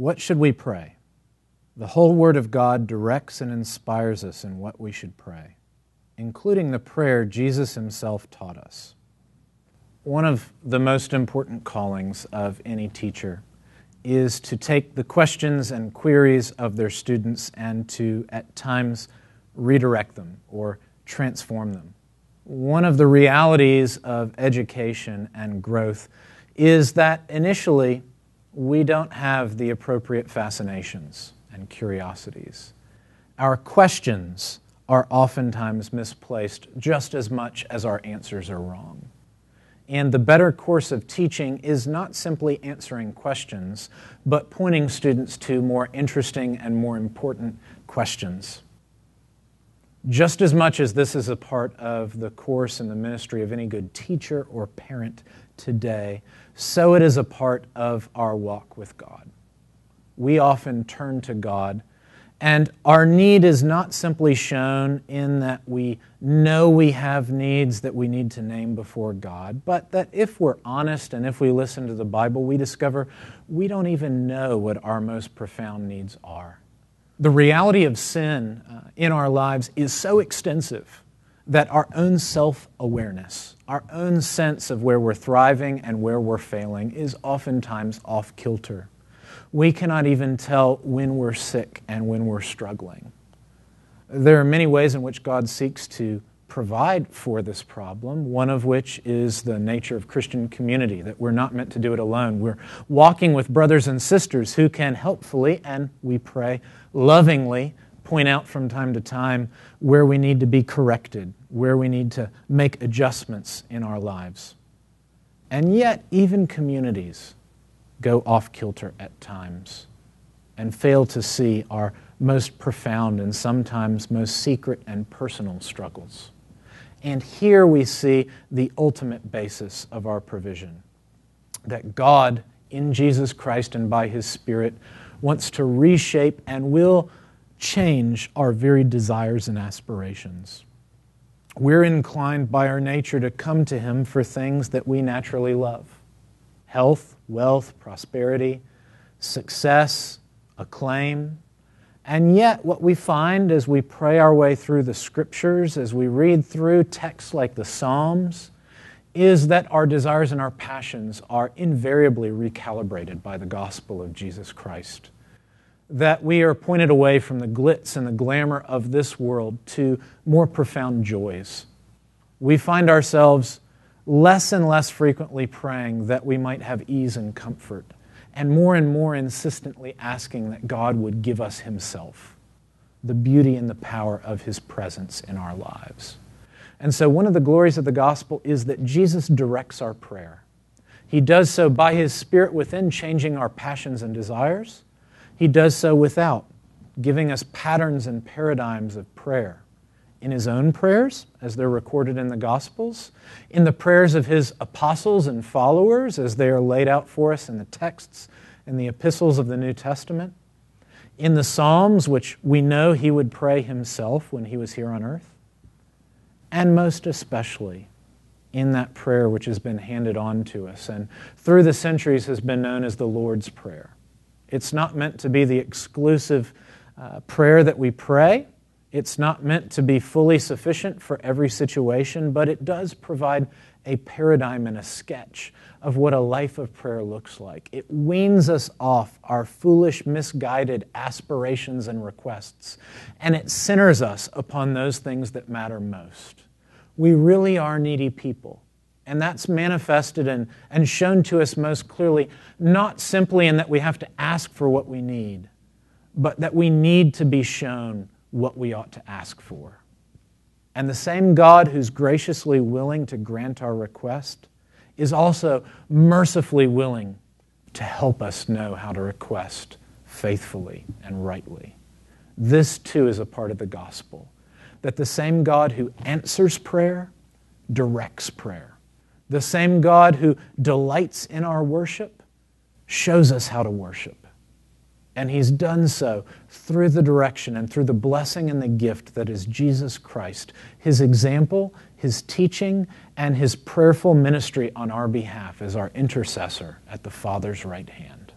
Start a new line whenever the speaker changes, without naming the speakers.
What should we pray? The whole Word of God directs and inspires us in what we should pray, including the prayer Jesus himself taught us. One of the most important callings of any teacher is to take the questions and queries of their students and to, at times, redirect them or transform them. One of the realities of education and growth is that initially we don't have the appropriate fascinations and curiosities. Our questions are oftentimes misplaced just as much as our answers are wrong. And the better course of teaching is not simply answering questions, but pointing students to more interesting and more important questions. Just as much as this is a part of the course and the ministry of any good teacher or parent, today, so it is a part of our walk with God. We often turn to God, and our need is not simply shown in that we know we have needs that we need to name before God, but that if we're honest and if we listen to the Bible, we discover we don't even know what our most profound needs are. The reality of sin uh, in our lives is so extensive that our own self awareness, our own sense of where we're thriving and where we're failing, is oftentimes off kilter. We cannot even tell when we're sick and when we're struggling. There are many ways in which God seeks to provide for this problem, one of which is the nature of Christian community, that we're not meant to do it alone. We're walking with brothers and sisters who can helpfully and, we pray, lovingly point out from time to time where we need to be corrected where we need to make adjustments in our lives. And yet, even communities go off kilter at times and fail to see our most profound and sometimes most secret and personal struggles. And here we see the ultimate basis of our provision that God, in Jesus Christ and by His Spirit, wants to reshape and will change our very desires and aspirations we're inclined by our nature to come to Him for things that we naturally love health, wealth, prosperity, success, acclaim. And yet, what we find as we pray our way through the scriptures, as we read through texts like the Psalms, is that our desires and our passions are invariably recalibrated by the gospel of Jesus Christ that we are pointed away from the glitz and the glamour of this world to more profound joys. We find ourselves less and less frequently praying that we might have ease and comfort, and more and more insistently asking that God would give us Himself, the beauty and the power of His presence in our lives. And so, one of the glories of the gospel is that Jesus directs our prayer. He does so by His Spirit within, changing our passions and desires he does so without giving us patterns and paradigms of prayer in his own prayers, as they're recorded in the Gospels, in the prayers of his apostles and followers, as they are laid out for us in the texts and the epistles of the New Testament, in the Psalms, which we know he would pray himself when he was here on earth, and most especially in that prayer which has been handed on to us and through the centuries has been known as the Lord's Prayer. It's not meant to be the exclusive uh, prayer that we pray. It's not meant to be fully sufficient for every situation, but it does provide a paradigm and a sketch of what a life of prayer looks like. It weans us off our foolish, misguided aspirations and requests, and it centers us upon those things that matter most. We really are needy people. And that's manifested and, and shown to us most clearly, not simply in that we have to ask for what we need, but that we need to be shown what we ought to ask for. And the same God who's graciously willing to grant our request is also mercifully willing to help us know how to request faithfully and rightly. This too is a part of the gospel that the same God who answers prayer directs prayer. The same God who delights in our worship shows us how to worship. And he's done so through the direction and through the blessing and the gift that is Jesus Christ, his example, his teaching, and his prayerful ministry on our behalf as our intercessor at the Father's right hand.